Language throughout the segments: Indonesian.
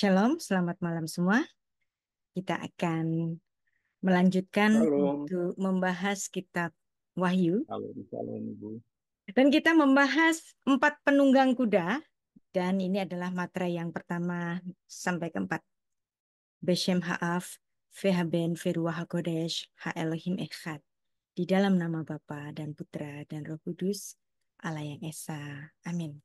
Shalom, selamat malam semua. Kita akan melanjutkan Halo. untuk membahas kitab Wahyu. Halo, salam, Ibu. Dan kita membahas empat penunggang kuda dan ini adalah matra yang pertama sampai keempat. Beshem Ha'af, Fehaben, Feruah HaKodesh, Ha'elohim Echad. Di dalam nama Bapa dan Putra dan Roh Kudus, Allah yang Esa. Amin.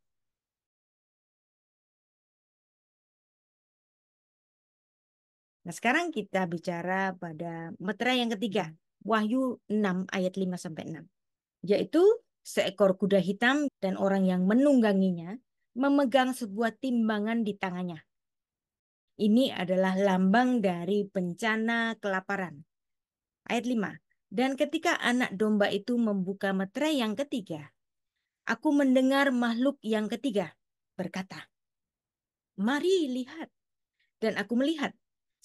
Nah sekarang kita bicara pada meterai yang ketiga, hmm. Wahyu 6 ayat 5 sampai 6. Yaitu seekor kuda hitam dan orang yang menungganginya memegang sebuah timbangan di tangannya. Ini adalah lambang dari bencana kelaparan. Ayat 5. Dan ketika anak domba itu membuka meterai yang ketiga, aku mendengar makhluk yang ketiga berkata, Mari lihat. Dan aku melihat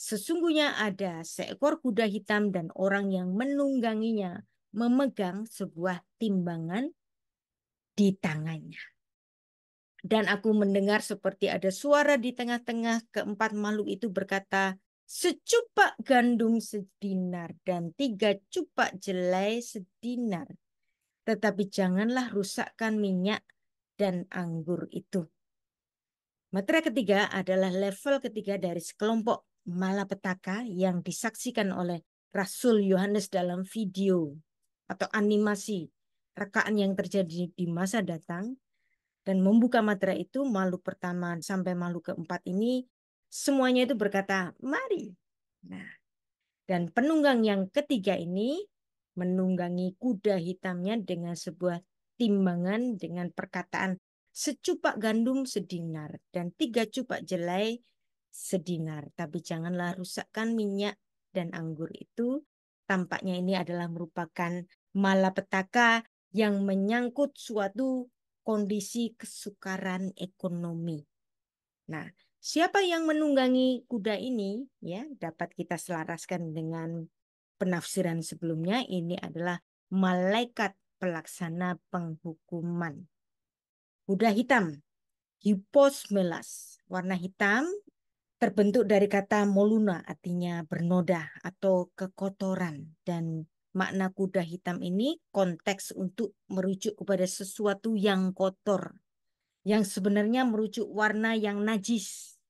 Sesungguhnya ada seekor kuda hitam dan orang yang menungganginya memegang sebuah timbangan di tangannya. Dan aku mendengar seperti ada suara di tengah-tengah keempat makhluk itu berkata, secupak gandum sedinar dan tiga cupak jelai sedinar. Tetapi janganlah rusakkan minyak dan anggur itu. Materi ketiga adalah level ketiga dari sekelompok malapetaka yang disaksikan oleh Rasul Yohanes dalam video atau animasi rekaan yang terjadi di masa datang dan membuka matra itu makhluk pertama sampai makhluk keempat ini semuanya itu berkata mari. Nah, dan penunggang yang ketiga ini menunggangi kuda hitamnya dengan sebuah timbangan dengan perkataan secupak gandum sedinar dan tiga cupak jelai sedinar, tapi janganlah rusakkan minyak dan anggur itu. Tampaknya ini adalah merupakan malapetaka yang menyangkut suatu kondisi kesukaran ekonomi. Nah, siapa yang menunggangi kuda ini ya dapat kita selaraskan dengan penafsiran sebelumnya ini adalah malaikat pelaksana penghukuman. Kuda hitam, hipos melas, Warna hitam terbentuk dari kata moluna artinya bernoda atau kekotoran dan makna kuda hitam ini konteks untuk merujuk kepada sesuatu yang kotor yang sebenarnya merujuk warna yang najis.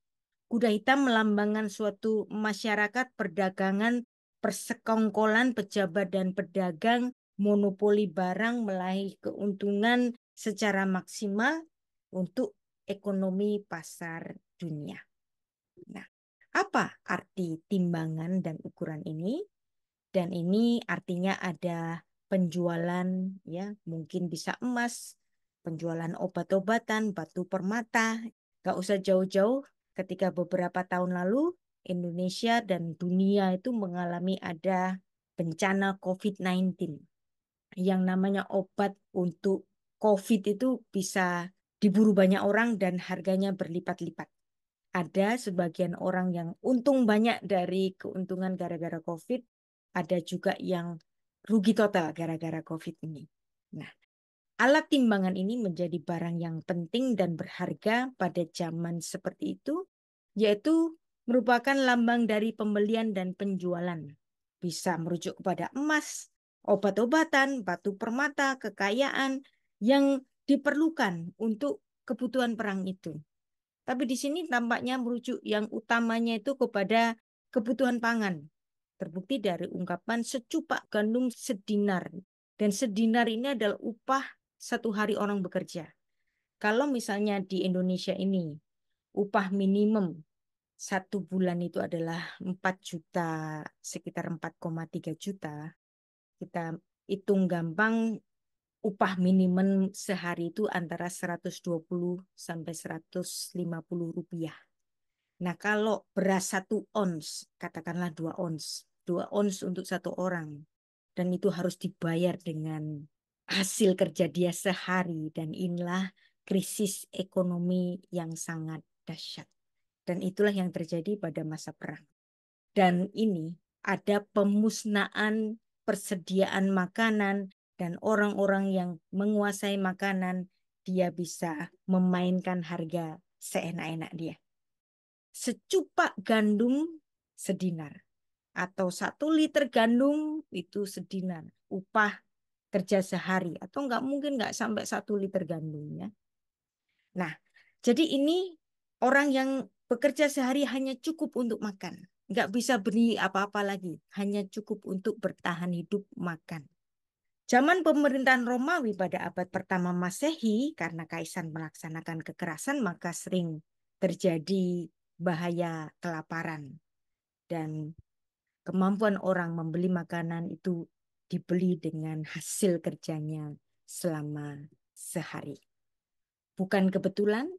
Kuda hitam melambangkan suatu masyarakat perdagangan persekongkolan pejabat dan pedagang monopoli barang melahir keuntungan secara maksimal untuk ekonomi pasar dunia. Nah, apa arti timbangan dan ukuran ini? Dan ini artinya ada penjualan ya, mungkin bisa emas, penjualan obat-obatan, batu permata. Gak usah jauh-jauh ketika beberapa tahun lalu Indonesia dan dunia itu mengalami ada bencana COVID-19. Yang namanya obat untuk COVID itu bisa diburu banyak orang dan harganya berlipat-lipat ada sebagian orang yang untung banyak dari keuntungan gara-gara COVID, ada juga yang rugi total gara-gara COVID ini. Nah, alat timbangan ini menjadi barang yang penting dan berharga pada zaman seperti itu, yaitu merupakan lambang dari pembelian dan penjualan. Bisa merujuk kepada emas, obat-obatan, batu permata, kekayaan yang diperlukan untuk kebutuhan perang itu. Tapi di sini tampaknya merujuk yang utamanya itu kepada kebutuhan pangan. Terbukti dari ungkapan secupak gandum sedinar. Dan sedinar ini adalah upah satu hari orang bekerja. Kalau misalnya di Indonesia ini upah minimum satu bulan itu adalah 4 juta, sekitar 4,3 juta. Kita hitung gampang upah minimum sehari itu antara 120 sampai 150 rupiah. Nah, kalau beras satu ons, katakanlah dua ons, dua ons untuk satu orang, dan itu harus dibayar dengan hasil kerja dia sehari, dan inilah krisis ekonomi yang sangat dahsyat. Dan itulah yang terjadi pada masa perang. Dan ini ada pemusnahan persediaan makanan dan orang-orang yang menguasai makanan dia bisa memainkan harga seenak-enak dia. Secupak gandum sedinar atau satu liter gandum itu sedinar upah kerja sehari atau nggak mungkin nggak sampai satu liter gandumnya. Nah, jadi ini orang yang bekerja sehari hanya cukup untuk makan, nggak bisa beli apa-apa lagi, hanya cukup untuk bertahan hidup makan. Zaman pemerintahan Romawi pada abad pertama Masehi, karena kaisar melaksanakan kekerasan, maka sering terjadi bahaya kelaparan. Dan kemampuan orang membeli makanan itu dibeli dengan hasil kerjanya selama sehari. Bukan kebetulan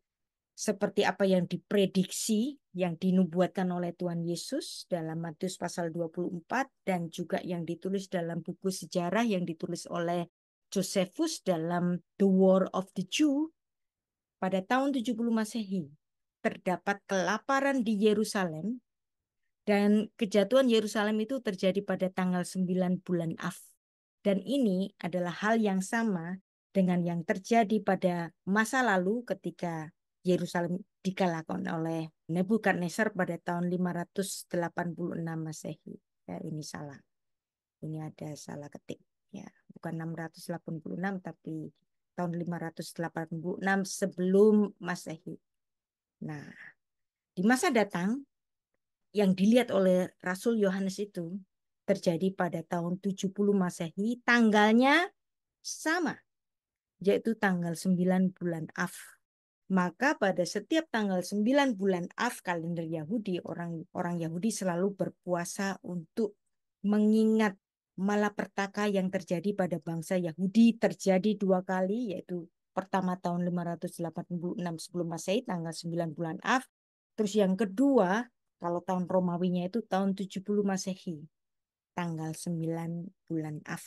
seperti apa yang diprediksi yang dinubuatkan oleh Tuhan Yesus dalam Matius pasal 24 dan juga yang ditulis dalam buku sejarah yang ditulis oleh Josephus dalam The War of the Jew pada tahun 70 Masehi terdapat kelaparan di Yerusalem dan kejatuhan Yerusalem itu terjadi pada tanggal 9 bulan Av. Dan ini adalah hal yang sama dengan yang terjadi pada masa lalu ketika Yerusalem dikalahkan oleh Nebukadnezar pada tahun 586 Masehi. Ya, ini salah. Ini ada salah ketik. Ya, bukan 686 tapi tahun 586 sebelum Masehi. Nah, di masa datang yang dilihat oleh Rasul Yohanes itu terjadi pada tahun 70 Masehi, tanggalnya sama yaitu tanggal 9 bulan Av maka pada setiap tanggal 9 bulan Av kalender Yahudi, orang orang Yahudi selalu berpuasa untuk mengingat malapertaka yang terjadi pada bangsa Yahudi terjadi dua kali yaitu pertama tahun 586 sebelum Masehi tanggal 9 bulan Av. Terus yang kedua kalau tahun Romawinya itu tahun 70 Masehi tanggal 9 bulan Av.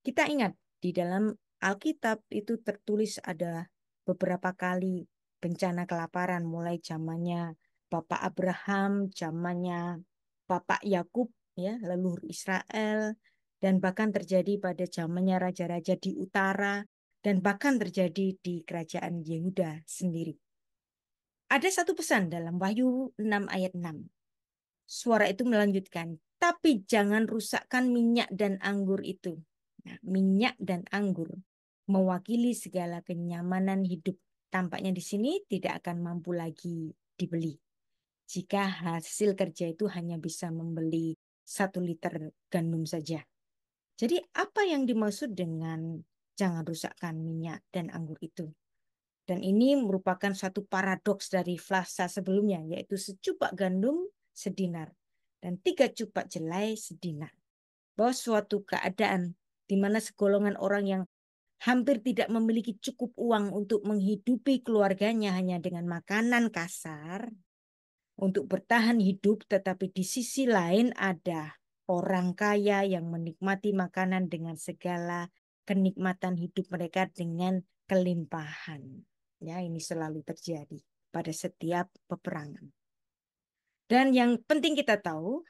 Kita ingat di dalam Alkitab itu tertulis ada beberapa kali bencana kelaparan mulai zamannya Bapak Abraham, zamannya Bapak Yakub ya, leluhur Israel dan bahkan terjadi pada zamannya raja-raja di utara dan bahkan terjadi di kerajaan Yehuda sendiri. Ada satu pesan dalam Wahyu 6 ayat 6. Suara itu melanjutkan, tapi jangan rusakkan minyak dan anggur itu. Nah, minyak dan anggur mewakili segala kenyamanan hidup tampaknya di sini tidak akan mampu lagi dibeli. Jika hasil kerja itu hanya bisa membeli satu liter gandum saja. Jadi apa yang dimaksud dengan jangan rusakkan minyak dan anggur itu? Dan ini merupakan satu paradoks dari flasa sebelumnya, yaitu secupak gandum sedinar dan tiga cupak jelai sedinar. Bahwa suatu keadaan di mana segolongan orang yang hampir tidak memiliki cukup uang untuk menghidupi keluarganya hanya dengan makanan kasar untuk bertahan hidup, tetapi di sisi lain ada orang kaya yang menikmati makanan dengan segala kenikmatan hidup mereka dengan kelimpahan. Ya, ini selalu terjadi pada setiap peperangan. Dan yang penting kita tahu,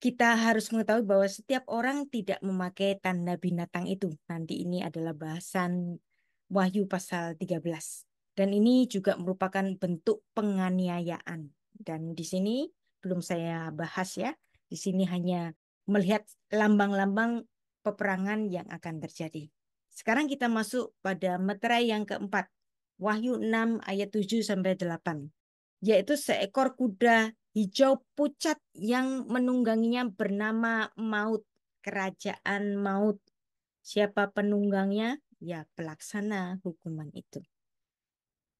kita harus mengetahui bahwa setiap orang tidak memakai tanda binatang itu. Nanti ini adalah bahasan Wahyu pasal 13. Dan ini juga merupakan bentuk penganiayaan. Dan di sini belum saya bahas ya. Di sini hanya melihat lambang-lambang peperangan yang akan terjadi. Sekarang kita masuk pada meterai yang keempat. Wahyu 6 ayat 7 sampai 8. Yaitu seekor kuda hijau pucat yang menungganginya bernama Maut, kerajaan Maut. Siapa penunggangnya? Ya, pelaksana hukuman itu.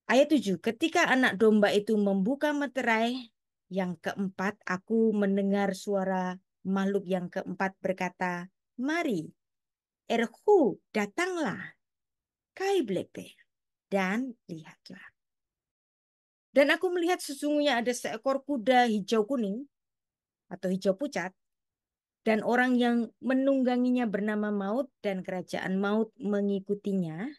Ayat 7. Ketika anak domba itu membuka meterai, yang keempat aku mendengar suara makhluk yang keempat berkata, Mari, Erhu, datanglah, Kai Blepe, dan lihatlah. Dan aku melihat sesungguhnya ada seekor kuda hijau kuning atau hijau pucat dan orang yang menungganginya bernama Maut dan kerajaan Maut mengikutinya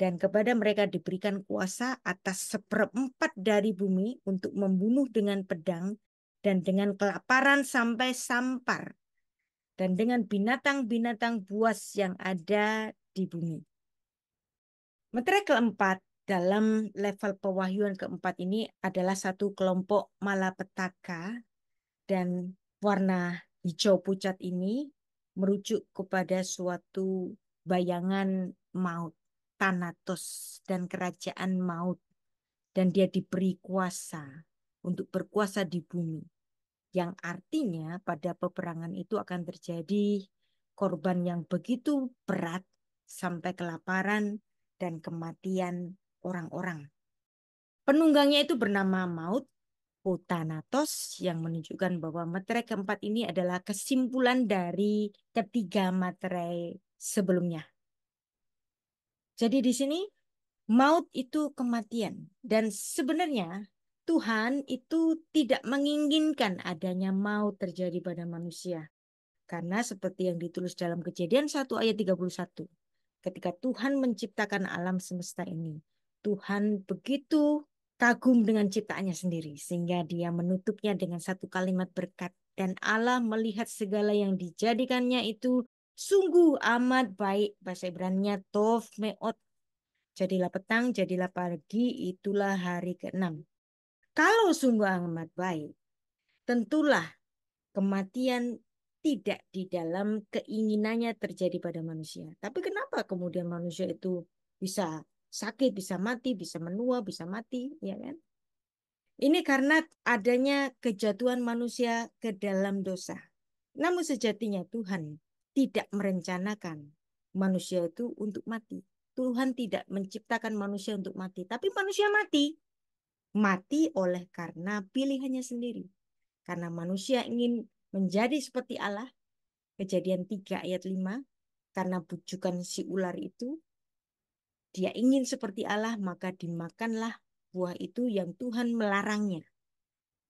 dan kepada mereka diberikan kuasa atas seperempat dari bumi untuk membunuh dengan pedang dan dengan kelaparan sampai sampar dan dengan binatang-binatang buas yang ada di bumi. Meterai keempat dalam level pewahyuan keempat ini adalah satu kelompok malapetaka dan warna hijau pucat ini merujuk kepada suatu bayangan maut, Thanatos dan kerajaan maut dan dia diberi kuasa untuk berkuasa di bumi. Yang artinya pada peperangan itu akan terjadi korban yang begitu berat sampai kelaparan dan kematian orang-orang. Penunggangnya itu bernama Maut Potanatos yang menunjukkan bahwa materai keempat ini adalah kesimpulan dari ketiga materai sebelumnya. Jadi di sini maut itu kematian dan sebenarnya Tuhan itu tidak menginginkan adanya maut terjadi pada manusia. Karena seperti yang ditulis dalam kejadian 1 ayat 31. Ketika Tuhan menciptakan alam semesta ini, Tuhan begitu kagum dengan ciptaannya sendiri sehingga dia menutupnya dengan satu kalimat berkat dan Allah melihat segala yang dijadikannya itu sungguh amat baik bahasa Ibrani-nya tov meot jadilah petang jadilah pagi itulah hari keenam kalau sungguh amat baik tentulah kematian tidak di dalam keinginannya terjadi pada manusia tapi kenapa kemudian manusia itu bisa sakit, bisa mati, bisa menua, bisa mati, ya kan? Ini karena adanya kejatuhan manusia ke dalam dosa. Namun sejatinya Tuhan tidak merencanakan manusia itu untuk mati. Tuhan tidak menciptakan manusia untuk mati, tapi manusia mati. Mati oleh karena pilihannya sendiri. Karena manusia ingin menjadi seperti Allah. Kejadian 3 ayat 5. Karena bujukan si ular itu, dia ingin seperti Allah, maka dimakanlah buah itu yang Tuhan melarangnya.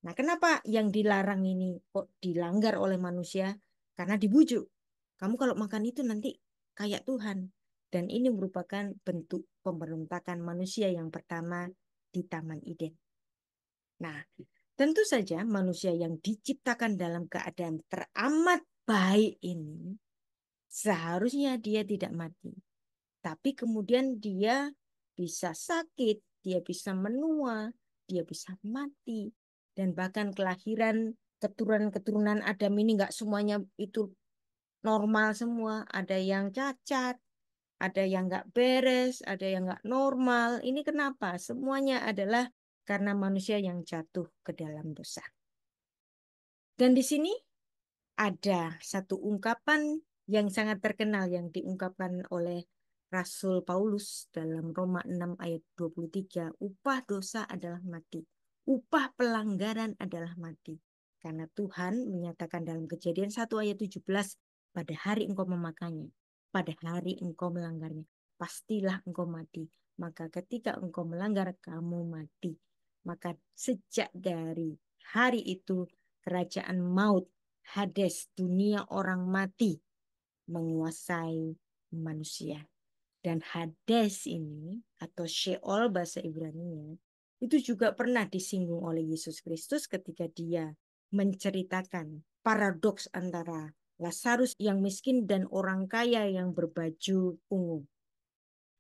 Nah, kenapa yang dilarang ini kok dilanggar oleh manusia? Karena dibujuk. Kamu kalau makan itu nanti kayak Tuhan. Dan ini merupakan bentuk pemberontakan manusia yang pertama di Taman Eden. Nah, tentu saja manusia yang diciptakan dalam keadaan teramat baik ini seharusnya dia tidak mati. Tapi kemudian dia bisa sakit, dia bisa menua, dia bisa mati. Dan bahkan kelahiran keturunan-keturunan Adam ini nggak semuanya itu normal semua. Ada yang cacat, ada yang nggak beres, ada yang nggak normal. Ini kenapa? Semuanya adalah karena manusia yang jatuh ke dalam dosa. Dan di sini ada satu ungkapan yang sangat terkenal yang diungkapkan oleh Rasul Paulus dalam Roma 6 ayat 23, upah dosa adalah mati. Upah pelanggaran adalah mati. Karena Tuhan menyatakan dalam kejadian 1 ayat 17, pada hari engkau memakannya, pada hari engkau melanggarnya, pastilah engkau mati. Maka ketika engkau melanggar, kamu mati. Maka sejak dari hari itu, kerajaan maut, Hades, dunia orang mati, menguasai manusia. Dan Hades ini atau Sheol bahasa Ibrani nya itu juga pernah disinggung oleh Yesus Kristus ketika dia menceritakan paradoks antara Lazarus yang miskin dan orang kaya yang berbaju ungu.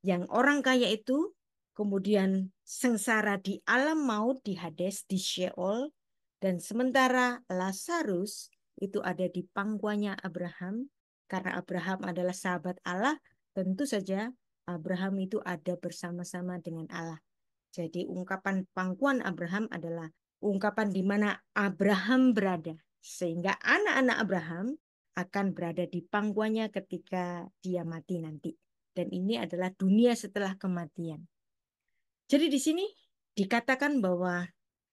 Yang orang kaya itu kemudian sengsara di alam maut di Hades di Sheol dan sementara Lazarus itu ada di pangkuannya Abraham karena Abraham adalah sahabat Allah Tentu saja Abraham itu ada bersama-sama dengan Allah. Jadi ungkapan pangkuan Abraham adalah ungkapan di mana Abraham berada. Sehingga anak-anak Abraham akan berada di pangkuannya ketika dia mati nanti. Dan ini adalah dunia setelah kematian. Jadi di sini dikatakan bahwa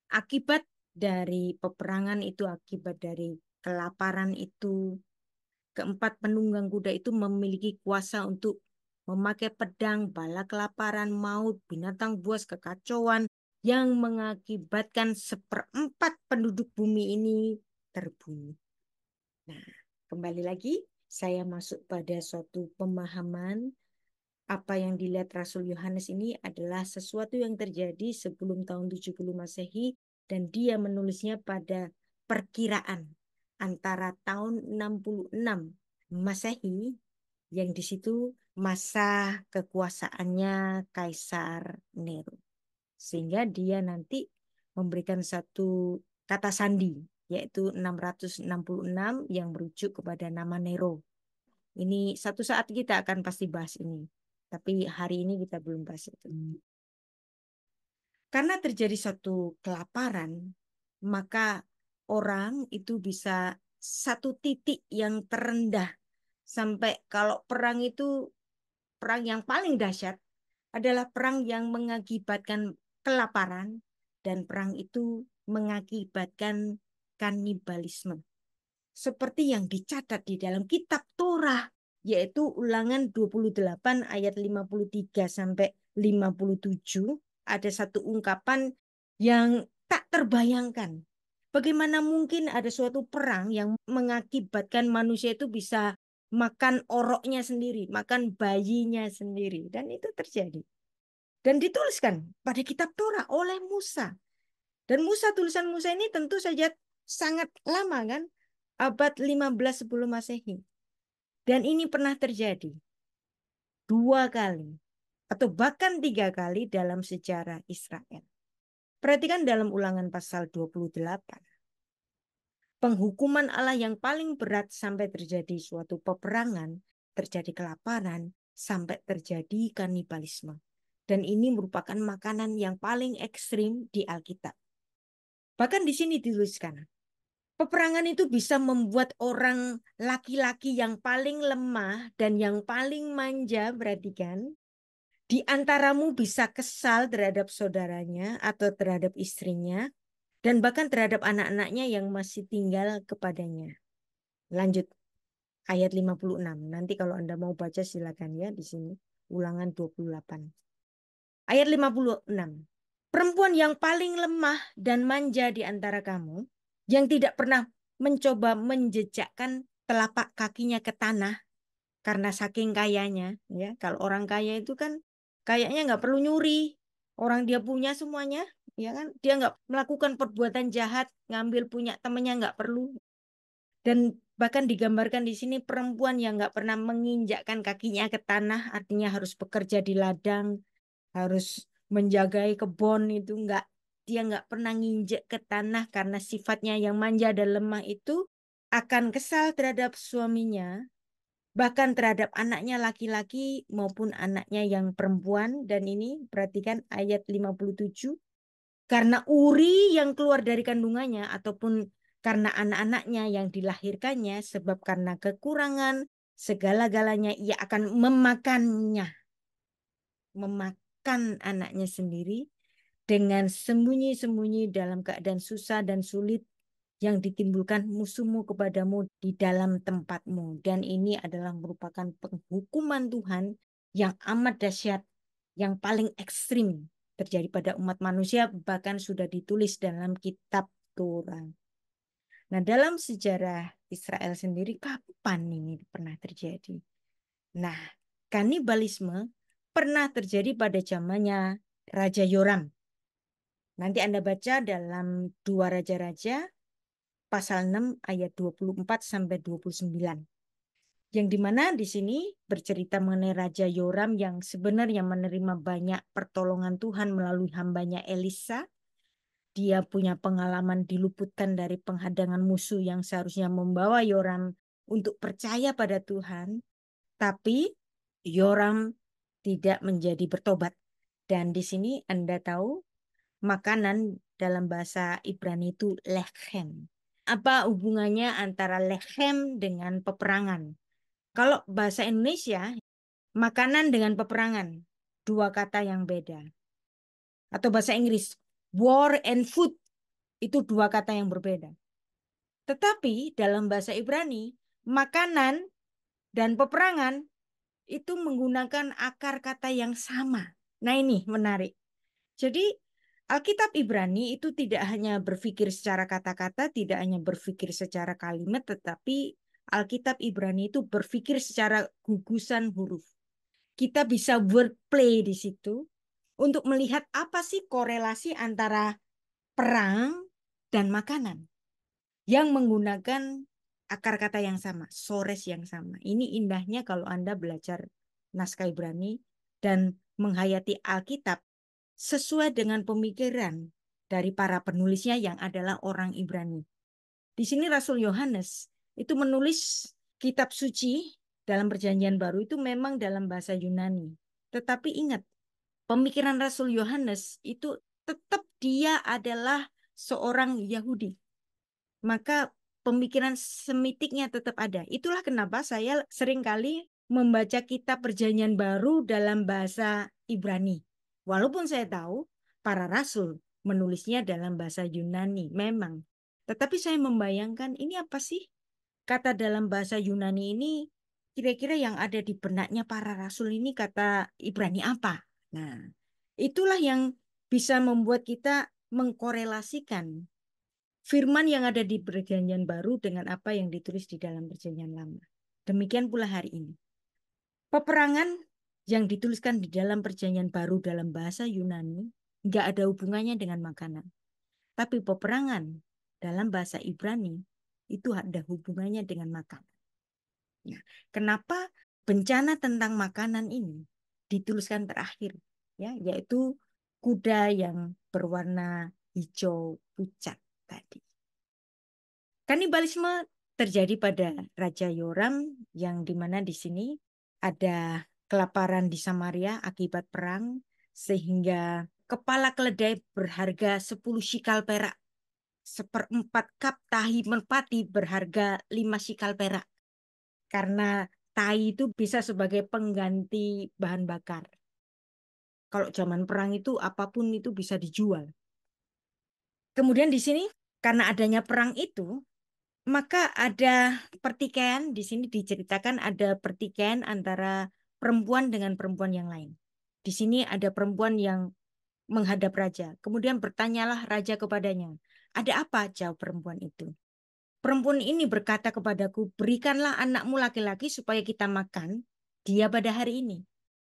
akibat dari peperangan itu, akibat dari kelaparan itu, Keempat penunggang kuda itu memiliki kuasa untuk memakai pedang, bala kelaparan, maut, binatang buas, kekacauan yang mengakibatkan seperempat penduduk bumi ini terbunuh. Nah, kembali lagi saya masuk pada suatu pemahaman apa yang dilihat Rasul Yohanes ini adalah sesuatu yang terjadi sebelum tahun 70 Masehi dan dia menulisnya pada perkiraan antara tahun 66 Masehi yang di situ masa kekuasaannya Kaisar Nero. Sehingga dia nanti memberikan satu kata sandi yaitu 666 yang merujuk kepada nama Nero. Ini satu saat kita akan pasti bahas ini. Tapi hari ini kita belum bahas itu. Hmm. Karena terjadi satu kelaparan, maka orang itu bisa satu titik yang terendah sampai kalau perang itu perang yang paling dahsyat adalah perang yang mengakibatkan kelaparan dan perang itu mengakibatkan kanibalisme. Seperti yang dicatat di dalam kitab Torah yaitu ulangan 28 ayat 53 sampai 57 ada satu ungkapan yang tak terbayangkan Bagaimana mungkin ada suatu perang yang mengakibatkan manusia itu bisa makan oroknya sendiri, makan bayinya sendiri. Dan itu terjadi. Dan dituliskan pada kitab Torah oleh Musa. Dan Musa, tulisan Musa ini tentu saja sangat lama kan? Abad 15 sebelum masehi. Dan ini pernah terjadi. Dua kali. Atau bahkan tiga kali dalam sejarah Israel. Perhatikan dalam ulangan pasal 28 penghukuman Allah yang paling berat sampai terjadi suatu peperangan, terjadi kelaparan, sampai terjadi kanibalisme. Dan ini merupakan makanan yang paling ekstrim di Alkitab. Bahkan di sini dituliskan, peperangan itu bisa membuat orang laki-laki yang paling lemah dan yang paling manja, perhatikan, di antaramu bisa kesal terhadap saudaranya atau terhadap istrinya, dan bahkan terhadap anak-anaknya yang masih tinggal kepadanya. Lanjut ayat 56. Nanti kalau Anda mau baca silakan ya di sini. Ulangan 28. Ayat 56. Perempuan yang paling lemah dan manja di antara kamu yang tidak pernah mencoba menjejakkan telapak kakinya ke tanah karena saking kayanya ya kalau orang kaya itu kan kayaknya nggak perlu nyuri orang dia punya semuanya ya kan dia nggak melakukan perbuatan jahat ngambil punya temennya nggak perlu dan bahkan digambarkan di sini perempuan yang nggak pernah menginjakkan kakinya ke tanah artinya harus bekerja di ladang harus menjagai kebun itu nggak dia nggak pernah nginjek ke tanah karena sifatnya yang manja dan lemah itu akan kesal terhadap suaminya bahkan terhadap anaknya laki-laki maupun anaknya yang perempuan dan ini perhatikan ayat 57 karena uri yang keluar dari kandungannya ataupun karena anak-anaknya yang dilahirkannya sebab karena kekurangan segala-galanya ia akan memakannya memakan anaknya sendiri dengan sembunyi-sembunyi dalam keadaan susah dan sulit yang ditimbulkan musuhmu kepadamu di dalam tempatmu. Dan ini adalah merupakan penghukuman Tuhan yang amat dahsyat, yang paling ekstrim terjadi pada umat manusia, bahkan sudah ditulis dalam kitab Torah. Nah, dalam sejarah Israel sendiri, kapan ini pernah terjadi? Nah, kanibalisme pernah terjadi pada zamannya Raja Yoram. Nanti Anda baca dalam dua raja-raja pasal 6 ayat 24 sampai 29. Yang dimana di sini bercerita mengenai Raja Yoram yang sebenarnya menerima banyak pertolongan Tuhan melalui hambanya Elisa. Dia punya pengalaman diluputkan dari penghadangan musuh yang seharusnya membawa Yoram untuk percaya pada Tuhan. Tapi Yoram tidak menjadi bertobat. Dan di sini Anda tahu makanan dalam bahasa Ibrani itu lechem apa hubungannya antara lehem dengan peperangan. Kalau bahasa Indonesia, makanan dengan peperangan, dua kata yang beda. Atau bahasa Inggris, war and food, itu dua kata yang berbeda. Tetapi dalam bahasa Ibrani, makanan dan peperangan itu menggunakan akar kata yang sama. Nah ini menarik. Jadi Alkitab Ibrani itu tidak hanya berpikir secara kata-kata, tidak hanya berpikir secara kalimat, tetapi Alkitab Ibrani itu berpikir secara gugusan huruf. Kita bisa wordplay di situ untuk melihat apa sih korelasi antara perang dan makanan yang menggunakan akar kata yang sama, sores yang sama. Ini indahnya kalau Anda belajar naskah Ibrani dan menghayati Alkitab sesuai dengan pemikiran dari para penulisnya yang adalah orang Ibrani. Di sini Rasul Yohanes itu menulis kitab suci dalam perjanjian baru itu memang dalam bahasa Yunani. Tetapi ingat, pemikiran Rasul Yohanes itu tetap dia adalah seorang Yahudi. Maka pemikiran semitiknya tetap ada. Itulah kenapa saya seringkali membaca kitab perjanjian baru dalam bahasa Ibrani. Walaupun saya tahu para rasul menulisnya dalam bahasa Yunani, memang. Tetapi saya membayangkan ini apa sih kata dalam bahasa Yunani ini kira-kira yang ada di benaknya para rasul ini kata Ibrani apa? Nah, itulah yang bisa membuat kita mengkorelasikan firman yang ada di perjanjian baru dengan apa yang ditulis di dalam perjanjian lama. Demikian pula hari ini. Peperangan yang dituliskan di dalam perjanjian baru dalam bahasa Yunani nggak ada hubungannya dengan makanan. Tapi peperangan dalam bahasa Ibrani itu ada hubungannya dengan makanan. Nah, kenapa bencana tentang makanan ini dituliskan terakhir ya yaitu kuda yang berwarna hijau pucat tadi. Kanibalisme terjadi pada Raja Yoram yang dimana di sini ada kelaparan di Samaria akibat perang, sehingga kepala keledai berharga 10 shikal perak, seperempat kap tahi merpati berharga 5 shikal perak. Karena tahi itu bisa sebagai pengganti bahan bakar. Kalau zaman perang itu apapun itu bisa dijual. Kemudian di sini karena adanya perang itu maka ada pertikaian di sini diceritakan ada pertikaian antara perempuan dengan perempuan yang lain. Di sini ada perempuan yang menghadap raja. Kemudian bertanyalah raja kepadanya, "Ada apa?" jauh perempuan itu. Perempuan ini berkata kepadaku, "Berikanlah anakmu laki-laki supaya kita makan dia pada hari ini,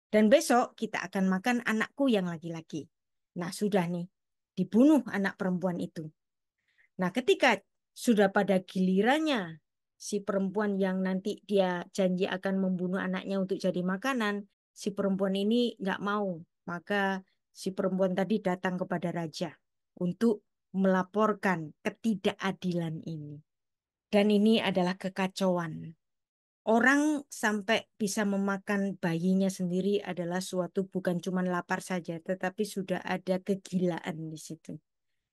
dan besok kita akan makan anakku yang laki-laki." Nah, sudah nih, dibunuh anak perempuan itu. Nah, ketika sudah pada gilirannya si perempuan yang nanti dia janji akan membunuh anaknya untuk jadi makanan, si perempuan ini nggak mau. Maka si perempuan tadi datang kepada raja untuk melaporkan ketidakadilan ini. Dan ini adalah kekacauan. Orang sampai bisa memakan bayinya sendiri adalah suatu bukan cuma lapar saja, tetapi sudah ada kegilaan di situ.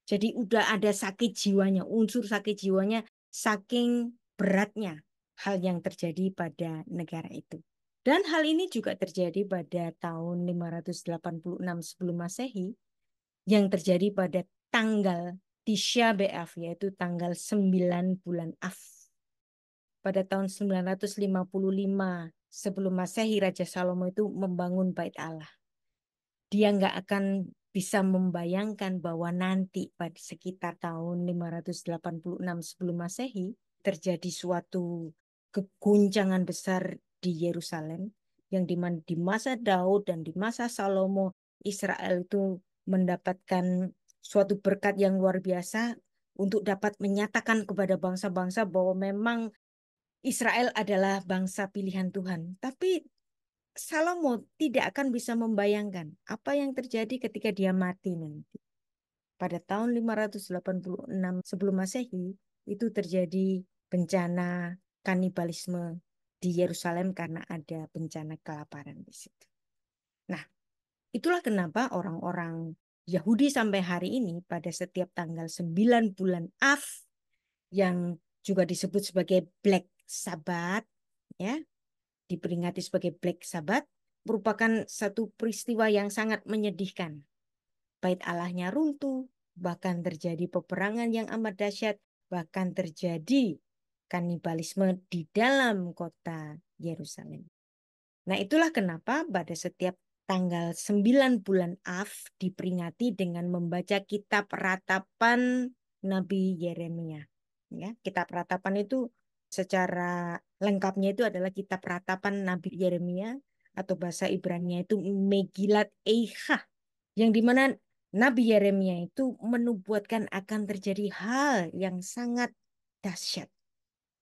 Jadi udah ada sakit jiwanya, unsur sakit jiwanya saking beratnya hal yang terjadi pada negara itu. Dan hal ini juga terjadi pada tahun 586 sebelum Masehi yang terjadi pada tanggal Tisha B'Av yaitu tanggal 9 bulan Af Pada tahun 955 sebelum Masehi Raja Salomo itu membangun bait Allah. Dia nggak akan bisa membayangkan bahwa nanti pada sekitar tahun 586 sebelum Masehi terjadi suatu keguncangan besar di Yerusalem yang di, di masa Daud dan di masa Salomo Israel itu mendapatkan suatu berkat yang luar biasa untuk dapat menyatakan kepada bangsa-bangsa bahwa memang Israel adalah bangsa pilihan Tuhan. Tapi Salomo tidak akan bisa membayangkan apa yang terjadi ketika dia mati nanti. Pada tahun 586 sebelum Masehi itu terjadi bencana kanibalisme di Yerusalem karena ada bencana kelaparan di situ. Nah, itulah kenapa orang-orang Yahudi sampai hari ini pada setiap tanggal 9 bulan Av yang juga disebut sebagai Black Sabbath ya, diperingati sebagai Black Sabbath merupakan satu peristiwa yang sangat menyedihkan. Bait Allahnya runtuh, bahkan terjadi peperangan yang amat dahsyat, bahkan terjadi kanibalisme di dalam kota Yerusalem. Nah, itulah kenapa pada setiap tanggal 9 bulan Av diperingati dengan membaca kitab ratapan Nabi Yeremia. Ya, kitab ratapan itu secara lengkapnya itu adalah kitab ratapan Nabi Yeremia atau bahasa Ibrani itu Megilat Eicha yang dimana Nabi Yeremia itu menubuatkan akan terjadi hal yang sangat dahsyat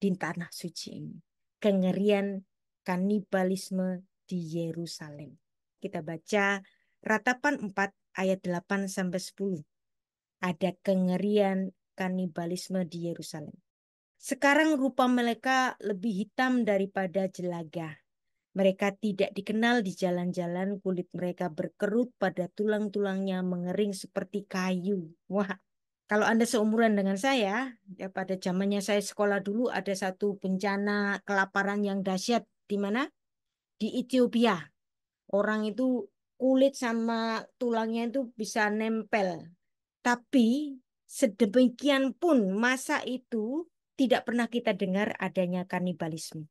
di tanah suci ini. Kengerian kanibalisme di Yerusalem. Kita baca ratapan 4 ayat 8 sampai 10. Ada kengerian kanibalisme di Yerusalem. Sekarang rupa mereka lebih hitam daripada jelaga. Mereka tidak dikenal di jalan-jalan, kulit mereka berkerut pada tulang-tulangnya mengering seperti kayu. Wah, kalau Anda seumuran dengan saya, ya pada zamannya saya sekolah dulu ada satu bencana kelaparan yang dahsyat di mana? Di Ethiopia. Orang itu kulit sama tulangnya itu bisa nempel. Tapi sedemikian pun masa itu tidak pernah kita dengar adanya kanibalisme.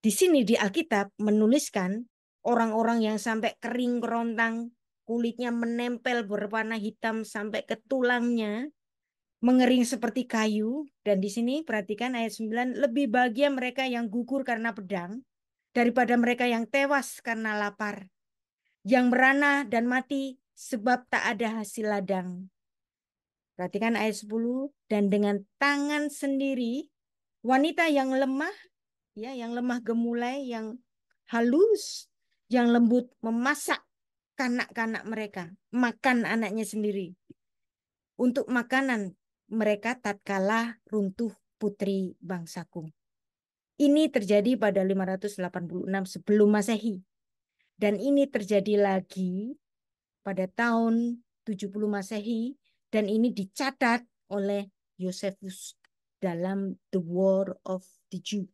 Di sini di Alkitab menuliskan orang-orang yang sampai kering kerontang kulitnya menempel berwarna hitam sampai ke tulangnya, mengering seperti kayu. Dan di sini perhatikan ayat 9, lebih bahagia mereka yang gugur karena pedang daripada mereka yang tewas karena lapar, yang merana dan mati sebab tak ada hasil ladang. Perhatikan ayat 10, dan dengan tangan sendiri wanita yang lemah, ya, yang lemah gemulai, yang halus, yang lembut memasak kanak-kanak mereka, makan anaknya sendiri. Untuk makanan mereka tatkala runtuh putri bangsaku. Ini terjadi pada 586 sebelum Masehi. Dan ini terjadi lagi pada tahun 70 Masehi dan ini dicatat oleh Yosefus dalam The War of the Jew.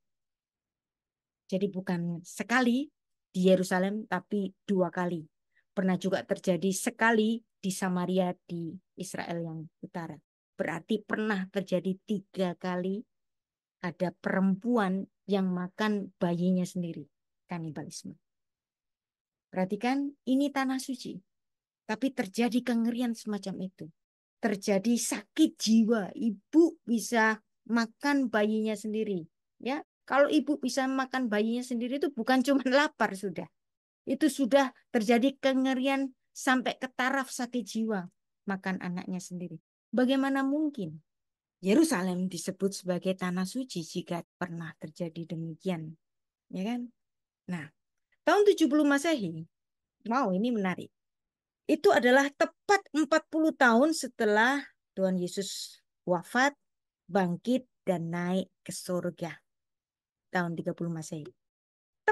Jadi bukan sekali di Yerusalem tapi dua kali Pernah juga terjadi sekali di Samaria di Israel yang utara. Berarti pernah terjadi tiga kali ada perempuan yang makan bayinya sendiri. Kanibalisme. Perhatikan, ini tanah suci. Tapi terjadi kengerian semacam itu. Terjadi sakit jiwa. Ibu bisa makan bayinya sendiri. Ya, Kalau ibu bisa makan bayinya sendiri itu bukan cuma lapar sudah itu sudah terjadi kengerian sampai ke taraf sakit jiwa makan anaknya sendiri. Bagaimana mungkin Yerusalem disebut sebagai tanah suci jika pernah terjadi demikian? Ya kan? Nah, tahun 70 Masehi, wow ini menarik. Itu adalah tepat 40 tahun setelah Tuhan Yesus wafat, bangkit, dan naik ke surga. Tahun 30 Masehi.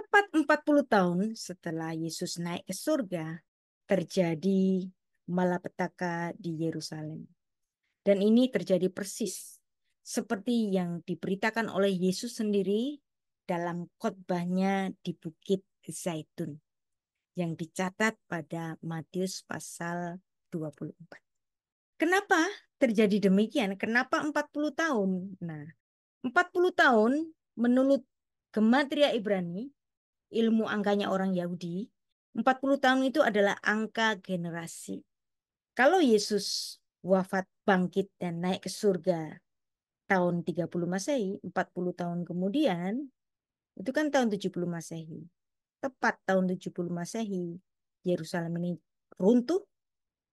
Tepat 40 tahun setelah Yesus naik ke surga, terjadi malapetaka di Yerusalem. Dan ini terjadi persis seperti yang diberitakan oleh Yesus sendiri dalam khotbahnya di Bukit Zaitun yang dicatat pada Matius pasal 24. Kenapa terjadi demikian? Kenapa 40 tahun? Nah, 40 tahun menurut gematria Ibrani ilmu angkanya orang Yahudi, 40 tahun itu adalah angka generasi. Kalau Yesus wafat, bangkit, dan naik ke surga tahun 30 Masehi, 40 tahun kemudian, itu kan tahun 70 Masehi. Tepat tahun 70 Masehi, Yerusalem ini runtuh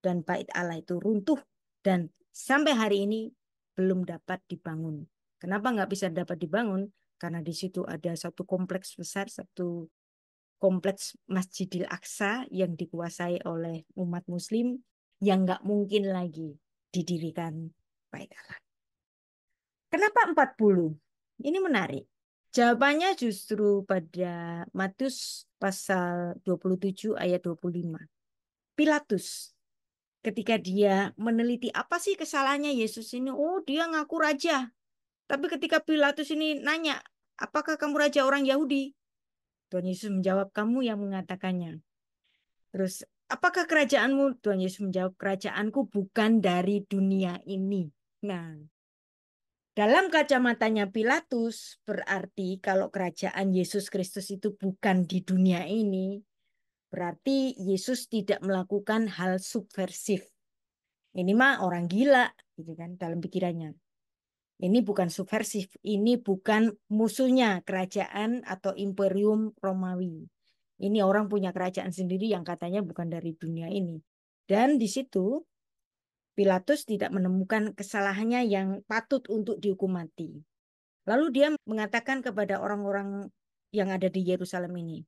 dan bait Allah itu runtuh dan sampai hari ini belum dapat dibangun. Kenapa nggak bisa dapat dibangun? karena di situ ada satu kompleks besar, satu kompleks Masjidil Aqsa yang dikuasai oleh umat Muslim yang nggak mungkin lagi didirikan Bait Allah. Kenapa 40? Ini menarik. Jawabannya justru pada Matius pasal 27 ayat 25. Pilatus ketika dia meneliti apa sih kesalahannya Yesus ini, oh dia ngaku raja. Tapi ketika Pilatus ini nanya, apakah kamu raja orang Yahudi? Tuhan Yesus menjawab, kamu yang mengatakannya. Terus, apakah kerajaanmu? Tuhan Yesus menjawab, kerajaanku bukan dari dunia ini. Nah, dalam kacamatanya Pilatus berarti kalau kerajaan Yesus Kristus itu bukan di dunia ini, berarti Yesus tidak melakukan hal subversif. Ini mah orang gila gitu kan dalam pikirannya. Ini bukan subversif, ini bukan musuhnya kerajaan atau imperium Romawi. Ini orang punya kerajaan sendiri yang katanya bukan dari dunia ini. Dan di situ Pilatus tidak menemukan kesalahannya yang patut untuk dihukum mati. Lalu dia mengatakan kepada orang-orang yang ada di Yerusalem ini,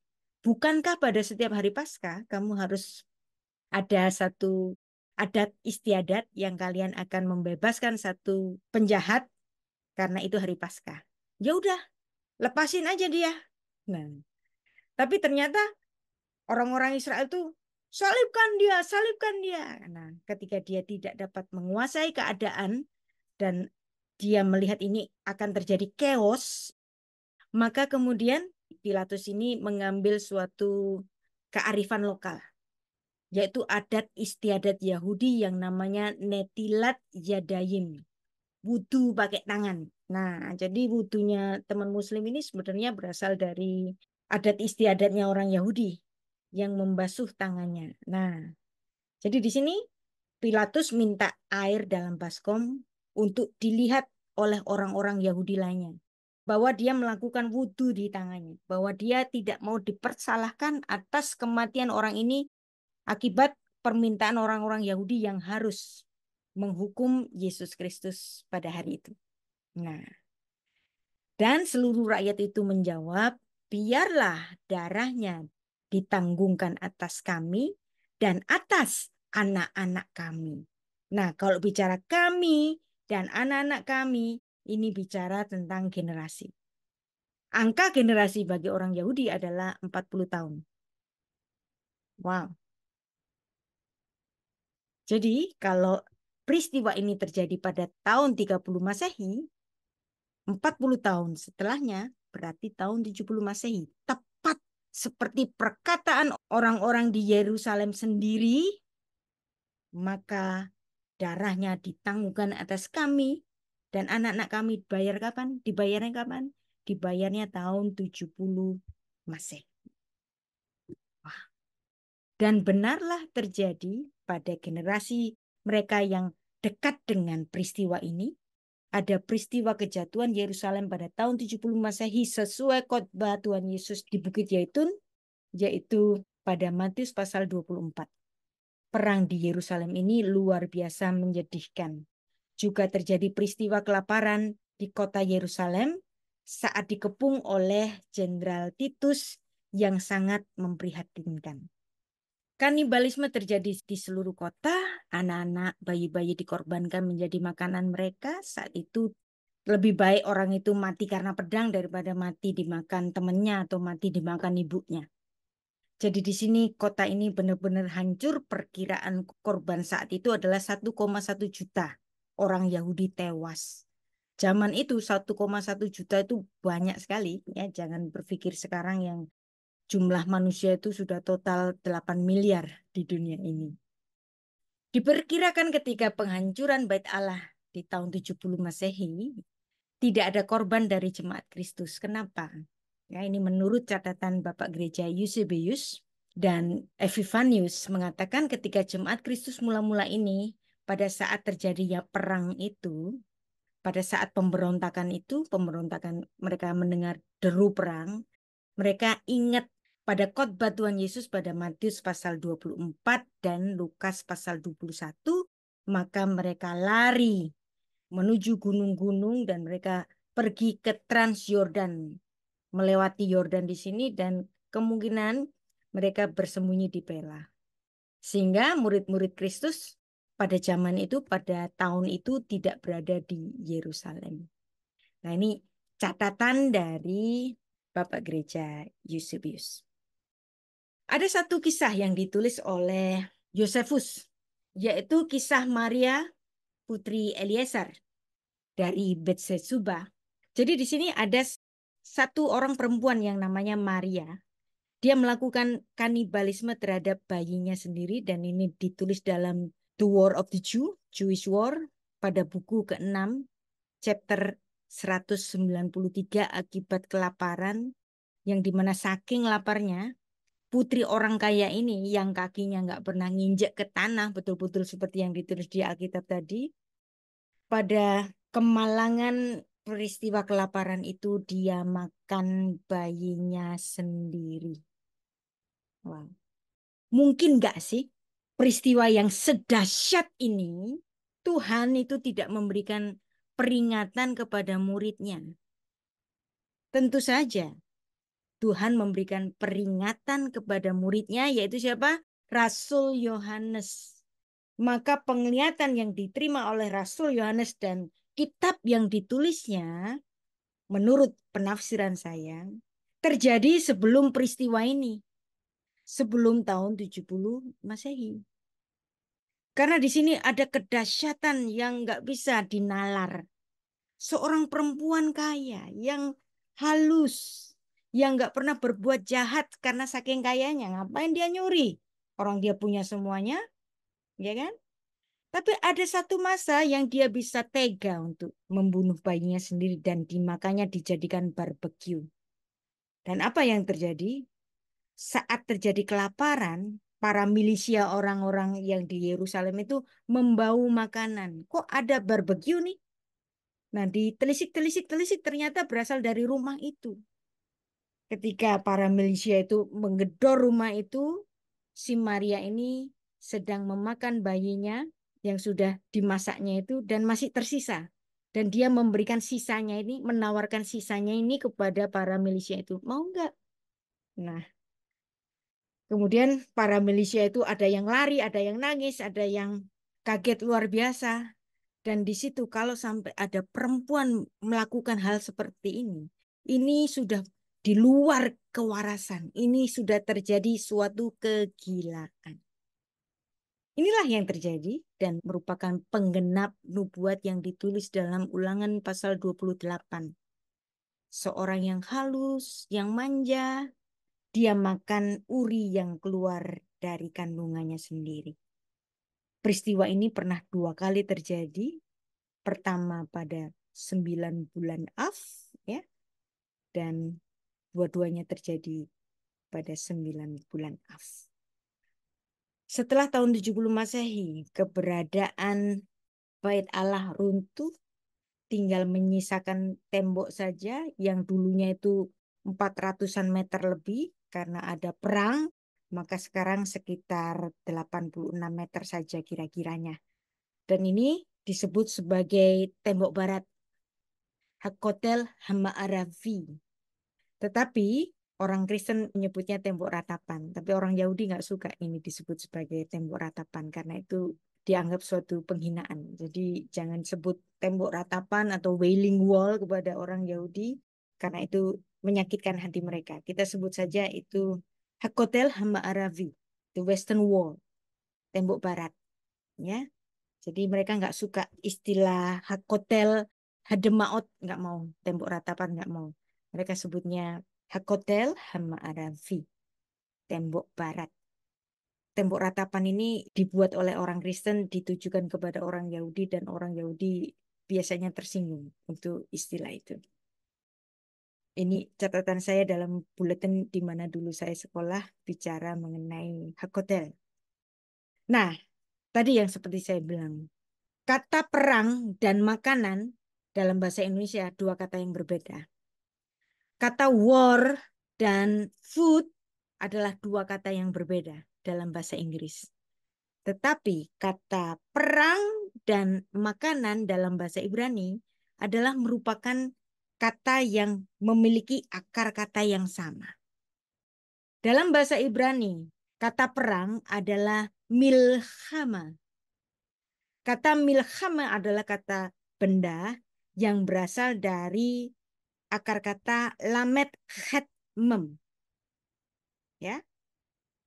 bukankah pada setiap hari Paskah kamu harus ada satu adat istiadat yang kalian akan membebaskan satu penjahat karena itu hari pasca Ya udah, lepasin aja dia. Nah, tapi ternyata orang-orang Israel itu salibkan dia, salibkan dia. Nah, ketika dia tidak dapat menguasai keadaan dan dia melihat ini akan terjadi chaos, maka kemudian Pilatus ini mengambil suatu kearifan lokal yaitu adat istiadat Yahudi yang namanya netilat yadayim wudhu pakai tangan. Nah, jadi wudhunya teman muslim ini sebenarnya berasal dari adat istiadatnya orang Yahudi yang membasuh tangannya. Nah, jadi di sini Pilatus minta air dalam baskom untuk dilihat oleh orang-orang Yahudi lainnya bahwa dia melakukan wudhu di tangannya, bahwa dia tidak mau dipersalahkan atas kematian orang ini akibat permintaan orang-orang Yahudi yang harus menghukum Yesus Kristus pada hari itu. Nah, dan seluruh rakyat itu menjawab, biarlah darahnya ditanggungkan atas kami dan atas anak-anak kami. Nah, kalau bicara kami dan anak-anak kami, ini bicara tentang generasi. Angka generasi bagi orang Yahudi adalah 40 tahun. Wow. Jadi kalau peristiwa ini terjadi pada tahun 30 Masehi, 40 tahun setelahnya berarti tahun 70 Masehi. Tepat seperti perkataan orang-orang di Yerusalem sendiri, maka darahnya ditanggungkan atas kami dan anak-anak kami dibayar kapan? Dibayarnya kapan? Dibayarnya tahun 70 Masehi. Dan benarlah terjadi pada generasi mereka yang dekat dengan peristiwa ini, ada peristiwa kejatuhan Yerusalem pada tahun 70 Masehi sesuai khotbah Tuhan Yesus di Bukit Yaitun, yaitu pada Matius pasal 24. Perang di Yerusalem ini luar biasa menyedihkan. Juga terjadi peristiwa kelaparan di kota Yerusalem saat dikepung oleh Jenderal Titus yang sangat memprihatinkan. Kanibalisme terjadi di seluruh kota. Anak-anak, bayi-bayi dikorbankan menjadi makanan mereka. Saat itu lebih baik orang itu mati karena pedang daripada mati dimakan temennya atau mati dimakan ibunya. Jadi di sini kota ini benar-benar hancur. Perkiraan korban saat itu adalah 1,1 juta orang Yahudi tewas. Zaman itu 1,1 juta itu banyak sekali ya. Jangan berpikir sekarang yang jumlah manusia itu sudah total 8 miliar di dunia ini. Diperkirakan ketika penghancuran bait Allah di tahun 70 Masehi, tidak ada korban dari jemaat Kristus. Kenapa? Ya, ini menurut catatan Bapak Gereja Eusebius dan Epiphanius mengatakan ketika jemaat Kristus mula-mula ini pada saat terjadinya perang itu, pada saat pemberontakan itu, pemberontakan mereka mendengar deru perang, mereka ingat pada khotbah Tuhan Yesus pada Matius pasal 24 dan Lukas pasal 21, maka mereka lari menuju gunung-gunung dan mereka pergi ke Transjordan melewati Yordan di sini dan kemungkinan mereka bersembunyi di Pela. Sehingga murid-murid Kristus pada zaman itu, pada tahun itu tidak berada di Yerusalem. Nah ini catatan dari Bapak Gereja Eusebius. Ada satu kisah yang ditulis oleh Yosefus, yaitu kisah Maria putri Eliezer dari Betsesuba. Jadi di sini ada satu orang perempuan yang namanya Maria. Dia melakukan kanibalisme terhadap bayinya sendiri dan ini ditulis dalam The War of the Jew, Jewish War pada buku ke-6 chapter 193 akibat kelaparan yang dimana saking laparnya putri orang kaya ini yang kakinya nggak pernah nginjek ke tanah betul-betul seperti yang ditulis di Alkitab tadi pada kemalangan peristiwa kelaparan itu dia makan bayinya sendiri. Wow. Mungkin nggak sih peristiwa yang sedahsyat ini Tuhan itu tidak memberikan peringatan kepada muridnya. Tentu saja Tuhan memberikan peringatan kepada muridnya yaitu siapa? Rasul Yohanes. Maka penglihatan yang diterima oleh Rasul Yohanes dan kitab yang ditulisnya menurut penafsiran saya terjadi sebelum peristiwa ini. Sebelum tahun 70 Masehi. Karena di sini ada kedahsyatan yang nggak bisa dinalar. Seorang perempuan kaya yang halus, yang nggak pernah berbuat jahat karena saking kayanya. Ngapain dia nyuri? Orang dia punya semuanya, ya kan? Tapi ada satu masa yang dia bisa tega untuk membunuh bayinya sendiri dan dimakannya dijadikan barbeque. Dan apa yang terjadi? Saat terjadi kelaparan, para milisia orang-orang yang di Yerusalem itu membau makanan. Kok ada barbeque nih? Nah, telisik telisik telisik ternyata berasal dari rumah itu ketika para milisia itu menggedor rumah itu, si Maria ini sedang memakan bayinya yang sudah dimasaknya itu dan masih tersisa. Dan dia memberikan sisanya ini, menawarkan sisanya ini kepada para milisia itu. Mau nggak? Nah, kemudian para milisia itu ada yang lari, ada yang nangis, ada yang kaget luar biasa. Dan di situ kalau sampai ada perempuan melakukan hal seperti ini, ini sudah di luar kewarasan. Ini sudah terjadi suatu kegilaan. Inilah yang terjadi dan merupakan penggenap nubuat yang ditulis dalam ulangan pasal 28. Seorang yang halus, yang manja, dia makan uri yang keluar dari kandungannya sendiri. Peristiwa ini pernah dua kali terjadi. Pertama pada sembilan bulan Af ya, dan Dua-duanya terjadi pada sembilan bulan Af. Setelah tahun 70 Masehi, keberadaan Bait Allah runtuh, tinggal menyisakan tembok saja yang dulunya itu 400-an meter lebih karena ada perang, maka sekarang sekitar 86 meter saja kira-kiranya. Dan ini disebut sebagai tembok barat. Hakotel Hama tetapi orang Kristen menyebutnya tembok ratapan, tapi orang Yahudi nggak suka ini disebut sebagai tembok ratapan karena itu dianggap suatu penghinaan. Jadi jangan sebut tembok ratapan atau wailing wall kepada orang Yahudi karena itu menyakitkan hati mereka. Kita sebut saja itu Hakotel Hamba Aravi, the Western Wall, tembok barat. Ya, jadi mereka nggak suka istilah Hakotel Hademaot nggak mau, tembok ratapan nggak mau. Mereka sebutnya Hakotel Hamaravi, tembok barat. Tembok ratapan ini dibuat oleh orang Kristen ditujukan kepada orang Yahudi dan orang Yahudi biasanya tersinggung untuk istilah itu. Ini catatan saya dalam buletin di mana dulu saya sekolah bicara mengenai Hakotel. Nah, tadi yang seperti saya bilang, kata perang dan makanan dalam bahasa Indonesia dua kata yang berbeda. Kata war dan food adalah dua kata yang berbeda dalam bahasa Inggris. Tetapi kata perang dan makanan dalam bahasa Ibrani adalah merupakan kata yang memiliki akar kata yang sama. Dalam bahasa Ibrani, kata perang adalah milhama. Kata milhama adalah kata benda yang berasal dari akar kata lamet het mem. Ya.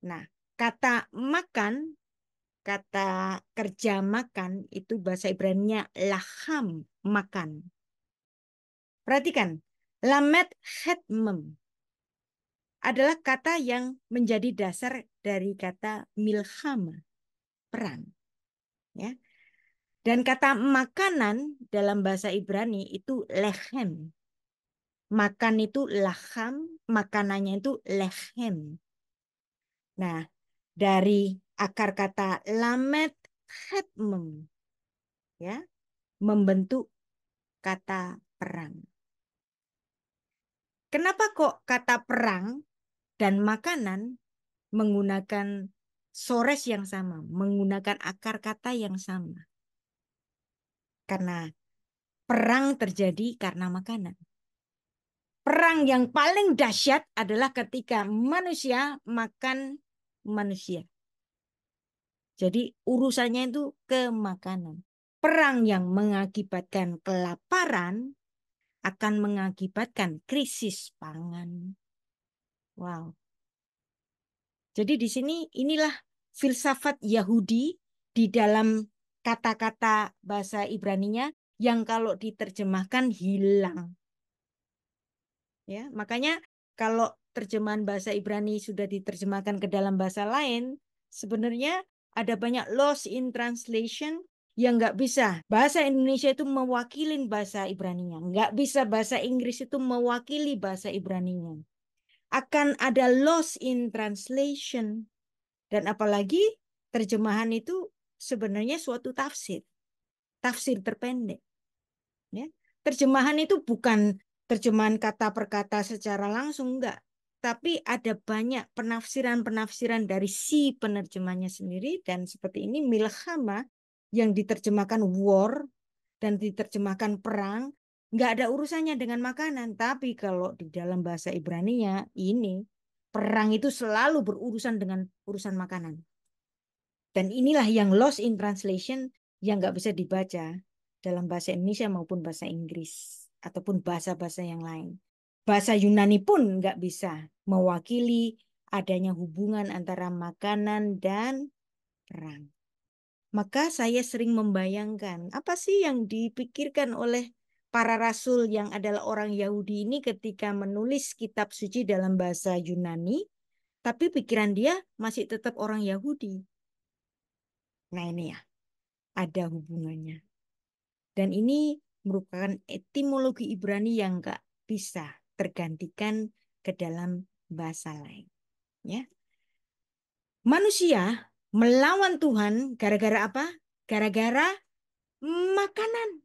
Nah, kata makan, kata kerja makan itu bahasa Ibrani-nya laham makan. Perhatikan, lamet het mem adalah kata yang menjadi dasar dari kata milhama, perang. Ya. Dan kata makanan dalam bahasa Ibrani itu lehem makan itu laham, makanannya itu lehem. Nah, dari akar kata lamet hetmem, ya, membentuk kata perang. Kenapa kok kata perang dan makanan menggunakan sores yang sama, menggunakan akar kata yang sama? Karena perang terjadi karena makanan perang yang paling dahsyat adalah ketika manusia makan manusia. Jadi urusannya itu ke makanan. Perang yang mengakibatkan kelaparan akan mengakibatkan krisis pangan. Wow. Jadi di sini inilah filsafat Yahudi di dalam kata-kata bahasa Ibrani-nya yang kalau diterjemahkan hilang Ya, makanya kalau terjemahan bahasa Ibrani sudah diterjemahkan ke dalam bahasa lain, sebenarnya ada banyak loss in translation yang nggak bisa. Bahasa Indonesia itu mewakili bahasa Ibrani nya Nggak bisa bahasa Inggris itu mewakili bahasa Ibrani nya Akan ada loss in translation. Dan apalagi terjemahan itu sebenarnya suatu tafsir. Tafsir terpendek. Ya. Terjemahan itu bukan terjemahan kata per kata secara langsung enggak. Tapi ada banyak penafsiran-penafsiran dari si penerjemahnya sendiri dan seperti ini milhama yang diterjemahkan war dan diterjemahkan perang enggak ada urusannya dengan makanan. Tapi kalau di dalam bahasa Ibrani nya ini perang itu selalu berurusan dengan urusan makanan. Dan inilah yang lost in translation yang enggak bisa dibaca dalam bahasa Indonesia maupun bahasa Inggris ataupun bahasa-bahasa yang lain. Bahasa Yunani pun nggak bisa mewakili adanya hubungan antara makanan dan perang. Maka saya sering membayangkan apa sih yang dipikirkan oleh para rasul yang adalah orang Yahudi ini ketika menulis kitab suci dalam bahasa Yunani, tapi pikiran dia masih tetap orang Yahudi. Nah ini ya, ada hubungannya. Dan ini merupakan etimologi Ibrani yang gak bisa tergantikan ke dalam bahasa lain. Ya. Manusia melawan Tuhan gara-gara apa? Gara-gara makanan.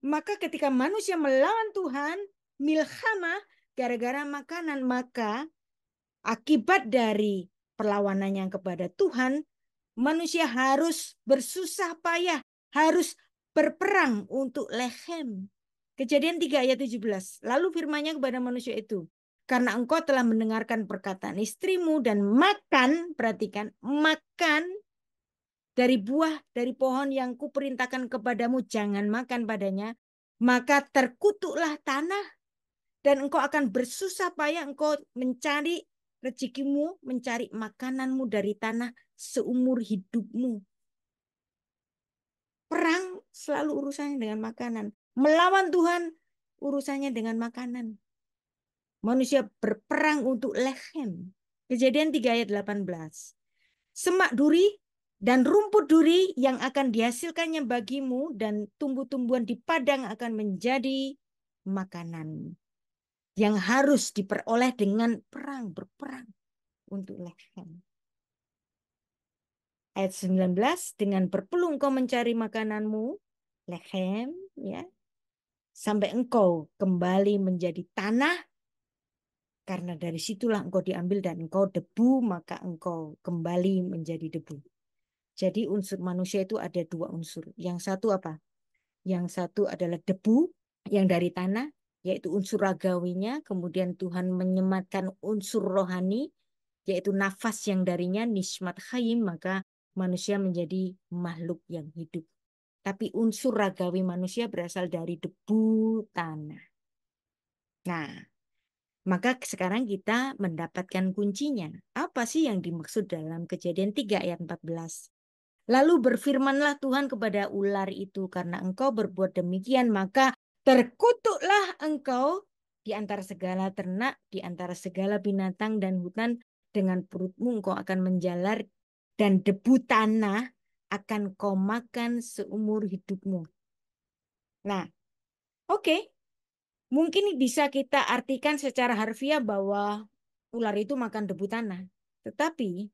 Maka ketika manusia melawan Tuhan, milhama gara-gara makanan, maka akibat dari perlawanannya kepada Tuhan, manusia harus bersusah payah, harus berperang untuk lehem. Kejadian 3 ayat 17. Lalu firmanya kepada manusia itu, karena engkau telah mendengarkan perkataan istrimu dan makan, perhatikan, makan dari buah dari pohon yang kuperintahkan kepadamu jangan makan padanya, maka terkutuklah tanah dan engkau akan bersusah payah engkau mencari rezekimu, mencari makananmu dari tanah seumur hidupmu. Perang selalu urusannya dengan makanan. Melawan Tuhan, urusannya dengan makanan. Manusia berperang untuk lehem. Kejadian 3 ayat 18. Semak duri dan rumput duri yang akan dihasilkannya bagimu dan tumbuh-tumbuhan di padang akan menjadi makanan yang harus diperoleh dengan perang berperang untuk lehem. Ayat 19, dengan berpelung kau mencari makananmu lehem ya sampai engkau kembali menjadi tanah karena dari situlah engkau diambil dan engkau debu maka engkau kembali menjadi debu jadi unsur manusia itu ada dua unsur yang satu apa yang satu adalah debu yang dari tanah yaitu unsur ragawinya kemudian Tuhan menyematkan unsur rohani yaitu nafas yang darinya nishmat khayim maka manusia menjadi makhluk yang hidup tapi unsur ragawi manusia berasal dari debu tanah. Nah, maka sekarang kita mendapatkan kuncinya. Apa sih yang dimaksud dalam kejadian 3 ayat 14? Lalu berfirmanlah Tuhan kepada ular itu, karena engkau berbuat demikian, maka terkutuklah engkau di antara segala ternak, di antara segala binatang dan hutan, dengan perutmu engkau akan menjalar dan debu tanah akan kau makan seumur hidupmu. Nah, oke. Okay. Mungkin bisa kita artikan secara harfiah bahwa ular itu makan debu tanah. Tetapi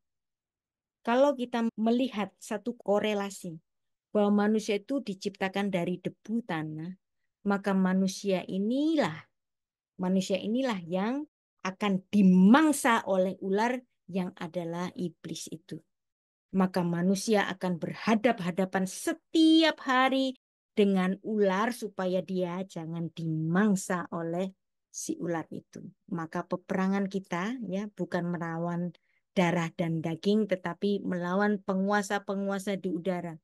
kalau kita melihat satu korelasi bahwa manusia itu diciptakan dari debu tanah, maka manusia inilah manusia inilah yang akan dimangsa oleh ular yang adalah iblis itu maka manusia akan berhadap-hadapan setiap hari dengan ular supaya dia jangan dimangsa oleh si ular itu. Maka peperangan kita ya bukan melawan darah dan daging tetapi melawan penguasa-penguasa di udara.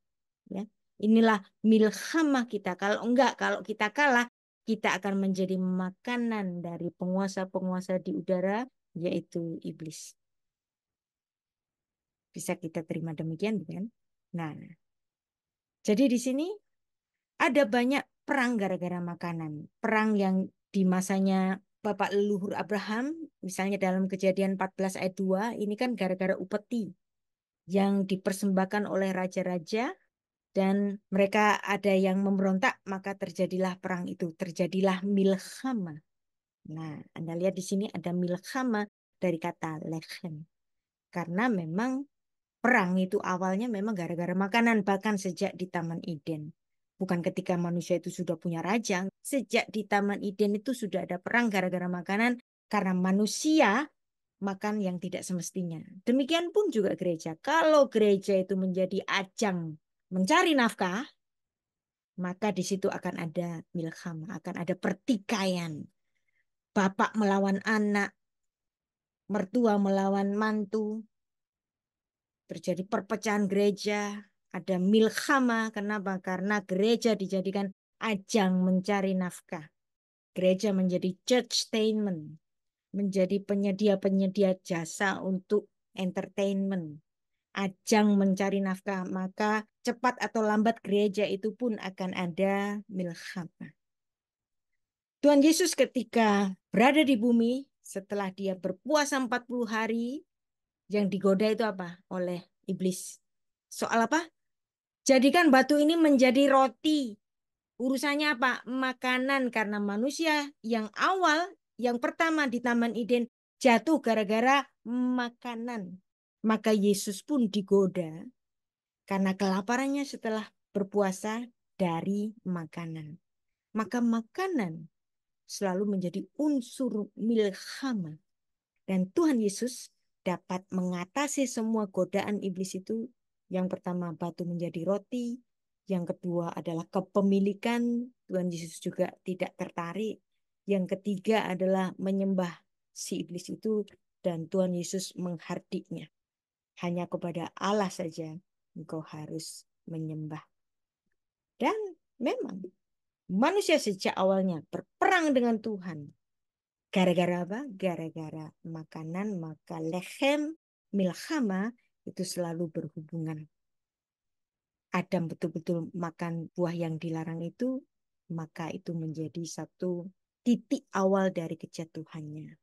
Ya. Inilah milhamah kita. Kalau enggak, kalau kita kalah, kita akan menjadi makanan dari penguasa-penguasa di udara yaitu iblis. Bisa kita terima demikian kan? Nah, jadi di sini ada banyak perang gara-gara makanan. Perang yang di masanya Bapak leluhur Abraham, misalnya dalam kejadian 14 ayat 2, ini kan gara-gara upeti yang dipersembahkan oleh raja-raja dan mereka ada yang memberontak maka terjadilah perang itu terjadilah milhama nah anda lihat di sini ada milhama dari kata lechem karena memang perang itu awalnya memang gara-gara makanan, bahkan sejak di Taman Eden. Bukan ketika manusia itu sudah punya raja, sejak di Taman Eden itu sudah ada perang gara-gara makanan, karena manusia makan yang tidak semestinya. Demikian pun juga gereja. Kalau gereja itu menjadi ajang mencari nafkah, maka di situ akan ada milham, akan ada pertikaian. Bapak melawan anak, mertua melawan mantu, terjadi perpecahan gereja, ada milhama. Kenapa? Karena gereja dijadikan ajang mencari nafkah. Gereja menjadi church statement, menjadi penyedia-penyedia jasa untuk entertainment, ajang mencari nafkah. Maka cepat atau lambat gereja itu pun akan ada milhama. Tuhan Yesus ketika berada di bumi, setelah dia berpuasa 40 hari, yang digoda itu apa? Oleh iblis. Soal apa? Jadikan batu ini menjadi roti. Urusannya apa? Makanan karena manusia yang awal, yang pertama di Taman Eden jatuh gara-gara makanan. Maka Yesus pun digoda karena kelaparannya setelah berpuasa dari makanan. Maka makanan selalu menjadi unsur milhama. Dan Tuhan Yesus dapat mengatasi semua godaan iblis itu, yang pertama batu menjadi roti, yang kedua adalah kepemilikan, Tuhan Yesus juga tidak tertarik. Yang ketiga adalah menyembah si iblis itu dan Tuhan Yesus menghardiknya. Hanya kepada Allah saja engkau harus menyembah. Dan memang manusia sejak awalnya berperang dengan Tuhan Gara-gara apa? Gara-gara makanan, maka lehem milhama itu selalu berhubungan. Adam betul-betul makan buah yang dilarang itu, maka itu menjadi satu titik awal dari kejatuhannya.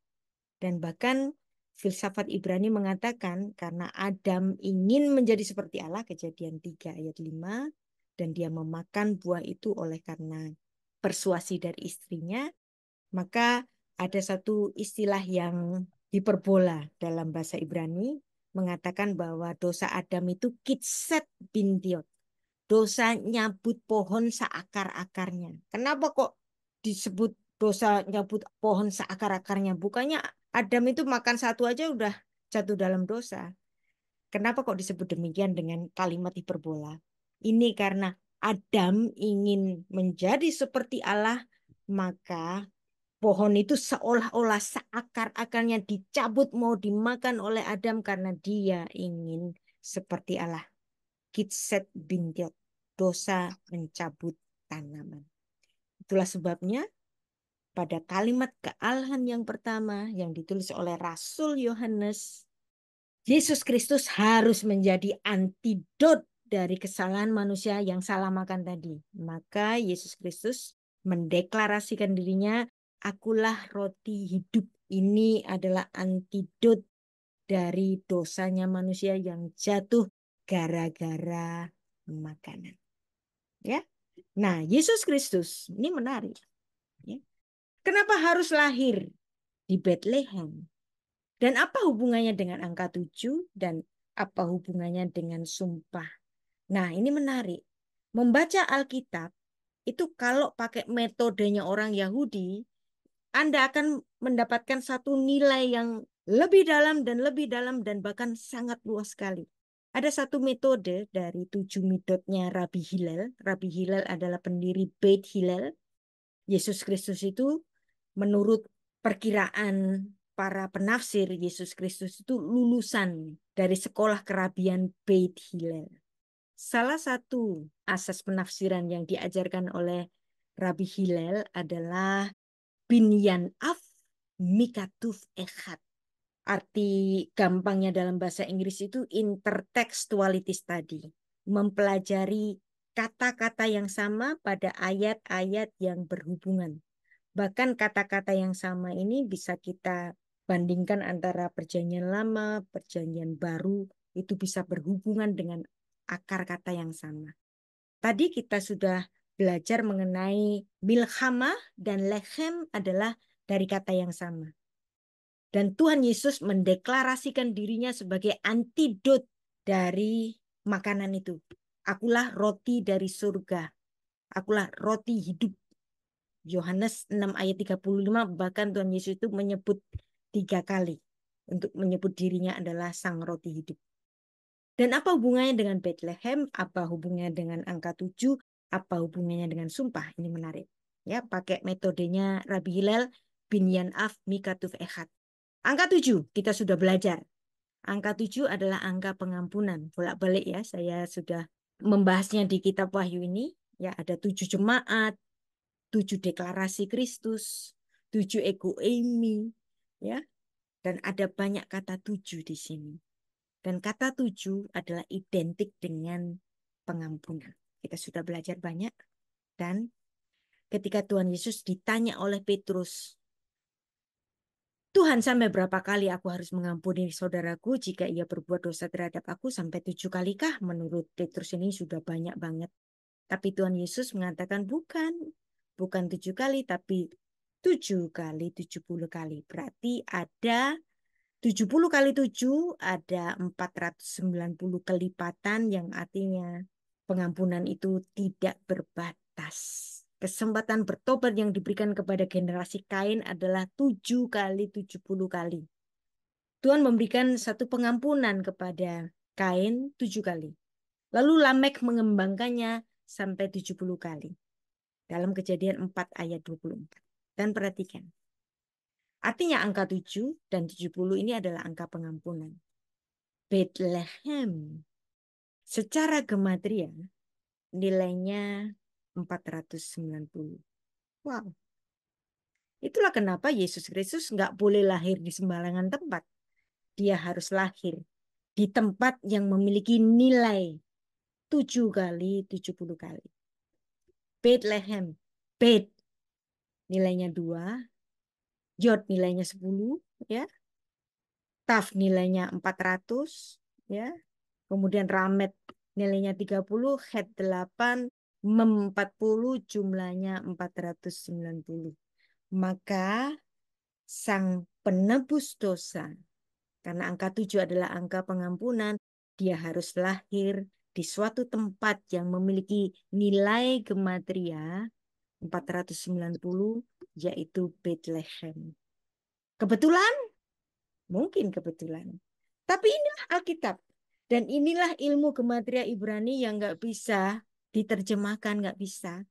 Dan bahkan filsafat Ibrani mengatakan karena Adam ingin menjadi seperti Allah, kejadian 3 ayat 5, dan dia memakan buah itu oleh karena persuasi dari istrinya, maka ada satu istilah yang diperbola dalam bahasa Ibrani mengatakan bahwa dosa Adam itu kitset bintiot. Dosa nyabut pohon seakar-akarnya. Kenapa kok disebut dosa nyabut pohon seakar-akarnya? Bukannya Adam itu makan satu aja udah jatuh dalam dosa. Kenapa kok disebut demikian dengan kalimat hiperbola? Ini karena Adam ingin menjadi seperti Allah, maka pohon itu seolah-olah seakar-akarnya dicabut mau dimakan oleh Adam karena dia ingin seperti Allah. Kitset bintiot dosa mencabut tanaman. Itulah sebabnya pada kalimat kealahan yang pertama yang ditulis oleh Rasul Yohanes, Yesus Kristus harus menjadi antidot dari kesalahan manusia yang salah makan tadi. Maka Yesus Kristus mendeklarasikan dirinya akulah roti hidup ini adalah antidot dari dosanya manusia yang jatuh gara-gara makanan. Ya. Nah, Yesus Kristus ini menarik. Ya. Kenapa harus lahir di Bethlehem? Dan apa hubungannya dengan angka tujuh dan apa hubungannya dengan sumpah? Nah, ini menarik. Membaca Alkitab itu kalau pakai metodenya orang Yahudi, anda akan mendapatkan satu nilai yang lebih dalam dan lebih dalam dan bahkan sangat luas sekali. Ada satu metode dari tujuh metodenya Rabi Hilal. Rabi Hilal adalah pendiri Beit Hilal. Yesus Kristus itu menurut perkiraan para penafsir Yesus Kristus itu lulusan dari sekolah kerabian Beit Hilal. Salah satu asas penafsiran yang diajarkan oleh Rabi Hilal adalah binyan af mikatuf ehat, Arti gampangnya dalam bahasa Inggris itu intertextuality tadi, Mempelajari kata-kata yang sama pada ayat-ayat yang berhubungan. Bahkan kata-kata yang sama ini bisa kita bandingkan antara perjanjian lama, perjanjian baru, itu bisa berhubungan dengan akar kata yang sama. Tadi kita sudah belajar mengenai Bilhama dan lehem adalah dari kata yang sama. Dan Tuhan Yesus mendeklarasikan dirinya sebagai antidot dari makanan itu. Akulah roti dari surga. Akulah roti hidup. Yohanes 6 ayat 35 bahkan Tuhan Yesus itu menyebut tiga kali untuk menyebut dirinya adalah sang roti hidup. Dan apa hubungannya dengan Bethlehem? Apa hubungannya dengan angka 7? Apa hubungannya dengan sumpah? Ini menarik. Ya, pakai metodenya Rabi Hilal bin Yan'af Mikatuf Ehad. Angka tujuh kita sudah belajar. Angka tujuh adalah angka pengampunan. Bolak-balik ya, saya sudah membahasnya di kitab Wahyu ini. Ya, ada tujuh jemaat, tujuh deklarasi Kristus, tujuh ego Amy ya. Dan ada banyak kata tujuh di sini. Dan kata tujuh adalah identik dengan pengampunan. Kita sudah belajar banyak dan ketika Tuhan Yesus ditanya oleh Petrus, Tuhan sampai berapa kali aku harus mengampuni saudaraku jika ia berbuat dosa terhadap aku sampai tujuh kalikah? Menurut Petrus ini sudah banyak banget. Tapi Tuhan Yesus mengatakan bukan, bukan tujuh kali tapi tujuh kali tujuh puluh kali. Berarti ada tujuh puluh kali tujuh ada empat ratus sembilan puluh kelipatan yang artinya Pengampunan itu tidak berbatas. Kesempatan bertobat yang diberikan kepada generasi Kain adalah tujuh kali tujuh puluh kali. Tuhan memberikan satu pengampunan kepada Kain tujuh kali. Lalu Lamek mengembangkannya sampai tujuh puluh kali. Dalam kejadian empat ayat dua puluh empat. Dan perhatikan. Artinya angka tujuh dan tujuh puluh ini adalah angka pengampunan. Bethlehem Secara gematria nilainya 490. Wow. Itulah kenapa Yesus Kristus nggak boleh lahir di sembarangan tempat. Dia harus lahir di tempat yang memiliki nilai 7 kali 70 kali. Bethlehem, Bet nilainya 2, Yod nilainya 10 ya. Taf nilainya 400 ya kemudian Ramet nilainya 30, head 8, mem 40, jumlahnya 490. Maka sang penebus dosa, karena angka 7 adalah angka pengampunan, dia harus lahir di suatu tempat yang memiliki nilai gematria 490 yaitu Bethlehem. Kebetulan? Mungkin kebetulan. Tapi inilah Alkitab. Dan inilah ilmu gematria Ibrani yang nggak bisa diterjemahkan, nggak bisa.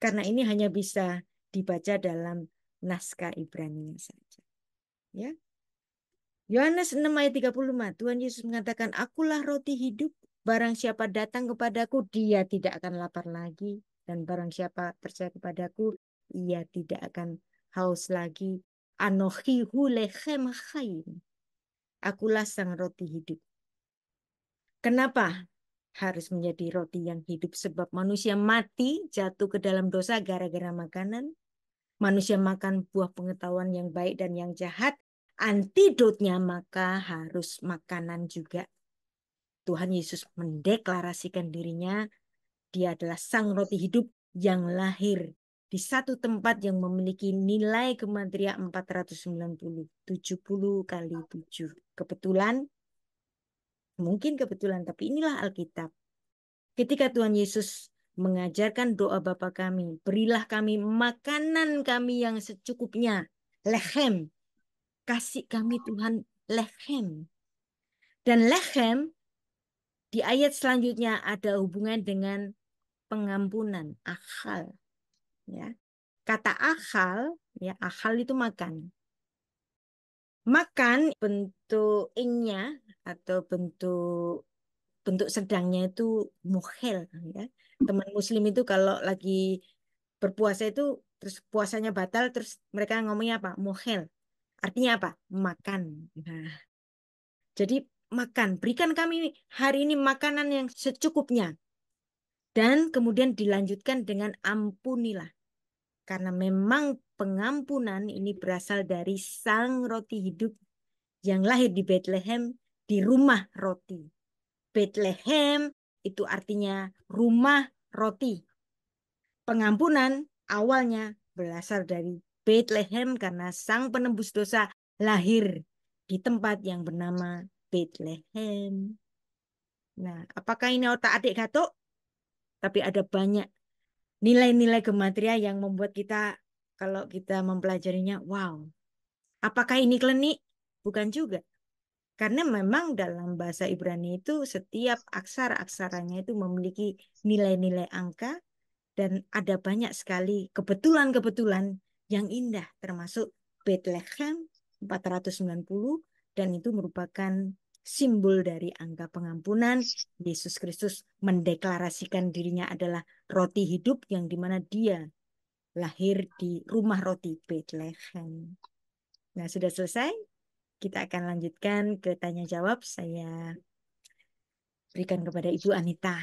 Karena ini hanya bisa dibaca dalam naskah Ibrani saja. Ya. Yohanes 6 ayat 35, Tuhan Yesus mengatakan, "Akulah roti hidup. Barang siapa datang kepadaku, dia tidak akan lapar lagi dan barang siapa percaya kepadaku, ia tidak akan haus lagi. Anohi hu lechem Akulah sang roti hidup. Kenapa harus menjadi roti yang hidup sebab manusia mati jatuh ke dalam dosa gara-gara makanan? Manusia makan buah pengetahuan yang baik dan yang jahat. Antidotnya maka harus makanan juga. Tuhan Yesus mendeklarasikan dirinya, dia adalah sang roti hidup yang lahir di satu tempat yang memiliki nilai kematria 490, 70 kali 7. Kebetulan mungkin kebetulan, tapi inilah Alkitab. Ketika Tuhan Yesus mengajarkan doa Bapa kami, berilah kami makanan kami yang secukupnya, lehem. Kasih kami Tuhan lehem. Dan lehem di ayat selanjutnya ada hubungan dengan pengampunan, akal. Ya. Kata akal, ya akal itu makan. Makan bentuk ingnya atau bentuk bentuk sedangnya itu mukhil ya. Teman muslim itu kalau lagi berpuasa itu terus puasanya batal terus mereka ngomongnya apa? mukhil Artinya apa? Makan. Nah. Jadi makan, berikan kami hari ini makanan yang secukupnya. Dan kemudian dilanjutkan dengan ampunilah. Karena memang pengampunan ini berasal dari sang roti hidup yang lahir di Bethlehem di rumah roti. Bethlehem itu artinya rumah roti. Pengampunan awalnya berasal dari Bethlehem karena sang penembus dosa lahir di tempat yang bernama Bethlehem. Nah, apakah ini otak adik gatuk? Tapi ada banyak nilai-nilai gematria yang membuat kita kalau kita mempelajarinya, wow. Apakah ini klinik? Bukan juga. Karena memang dalam bahasa Ibrani itu setiap aksara-aksaranya itu memiliki nilai-nilai angka dan ada banyak sekali kebetulan-kebetulan yang indah termasuk Bethlehem 490 dan itu merupakan simbol dari angka pengampunan. Yesus Kristus mendeklarasikan dirinya adalah roti hidup yang dimana dia lahir di rumah roti Bethlehem. Nah, sudah selesai? Kita akan lanjutkan ke tanya jawab. Saya berikan kepada Ibu Anita.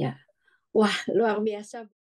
Ya, wah luar biasa.